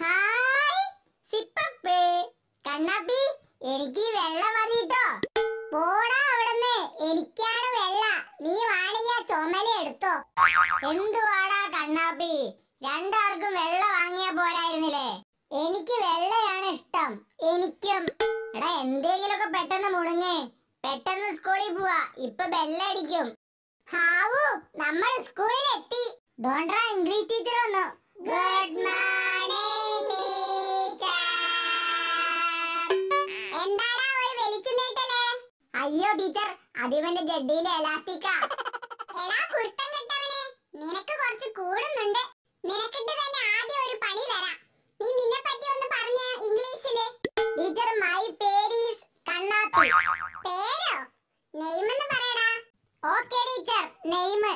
hi സിപ്പപ്പേ കണ്ണാപ്പി എനിക്ക് വെള്ള മതിട്ടോ പോടാ അവിടുന്ന് എനിക്കാണ് വെള്ള നീ വാണിയ ചുമല എടുത്തോ എന്തുവാടാ കണ്ണാപ്പി രണ്ടാൾക്കും വെള്ള വാങ്ങിയ പോരായിരുന്നില്ലേ എനിക്ക് വെള്ളയാണ് ഇഷ്ടം എനിക്കും എടാ എന്തെങ്കിലുമൊക്കെ പെട്ടെന്ന് മുടങ്ങേ പെട്ടെന്ന് സ്കൂളിൽ പോവാ ഇപ്പൊ ബെല്ലടിക്കും ഹാവു നമ്മൾ സ്കൂളിൽ എത്തി ഡോൺട്ര ഇംഗ്ലീഷ് ടീച്ചർ വന്നു ഗുഡ് നൈറ്റ് അയ്യോ ടീച്ചർ അതിവന്റെ ജഡ്ഡിയിലെ എലാസ്റ്റിക്കാ എടാ കുർത്തം കെട്ടവനെ നിനക്ക് കുറച്ച് കൂടുന്നുണ്ട് നിനക്കിട്ട് തന്നെ ആദ്യം ഒരു പണി തരാം നീ നിന്നെ പറ്റി ഒന്ന് പറഞ്ഞു ഇംഗ്ലീഷില് ടീച്ചർ മൈ പേര് ഈസ് കണ്ണാപ്പി പേരോ നെയിം എന്ന് പറയടാ okay teacher name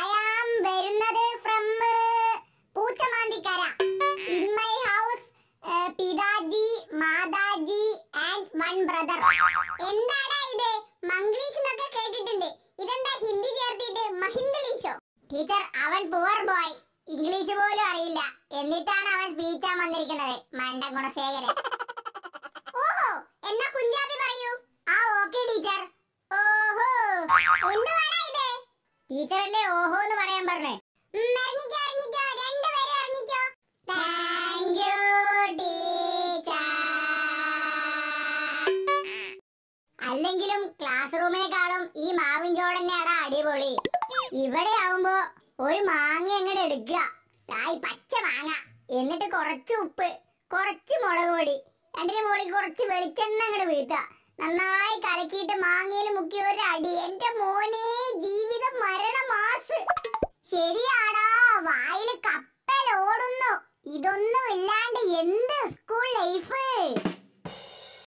I am വരുന്നത് from Poochamanthikkara in my house പിതാജി മാതാജി ആൻഡ് വൺ ബ്രദർ എന്താ മംഗ്ലീഷ് എന്നൊക്കെ കേട്ടിട്ടുണ്ട് ഇതെന്താ ഹിന്ദി ചേർത്തിട്ട് മഹിന്ദ്ലീഷോ ടീച്ചർ അവൻ പുവർ ബോയ് ഇംഗ്ലീഷ് പോലും അറിയില്ല എന്നിട്ടാണ് അവൻ സ്പീച്ചാൻ വന്നിരിക്കുന്നത് മണ്ട ഗുണശേഖരൻ ഓഹോ എന്നാ കുഞ്ചാബി പറയൂ ആ ഓക്കെ ടീച്ചർ ഓഹോ എന്തുവാടാ ഇത് അല്ലേ ഓഹോ എന്ന് പറയാൻ പറഞ്ഞേ അറിഞ്ഞിക്കോ അറിഞ്ഞിക്കോ ടീച്ചർ അല്ലെങ്കിലും ക്ലാസ് റൂമിനെക്കാളും ഈ മാവിൻ ചോടന്നെയാണ് അടിപൊളി ഇവിടെ ആവുമ്പോ ഒരു മാങ്ങ എങ്ങനെ എടുക്കുക തായ് പച്ച മാങ്ങ എന്നിട്ട് കുറച്ച് ഉപ്പ് കുറച്ച് മുളക് പൊടി രണ്ടിന് മുകളിൽ കുറച്ച് വെളിച്ചെണ്ണ അങ്ങോട്ട് വീഴ്ത്തുക നന്നായി കലക്കിയിട്ട് മാങ്ങയിൽ മുക്കി ഒരു അടി എന്റെ മോനെ ജീവിതം മരണ മാസ് ശരിയാടാ വായില് കപ്പൽ ഓടുന്നു ഇതൊന്നും ഇല്ലാണ്ട്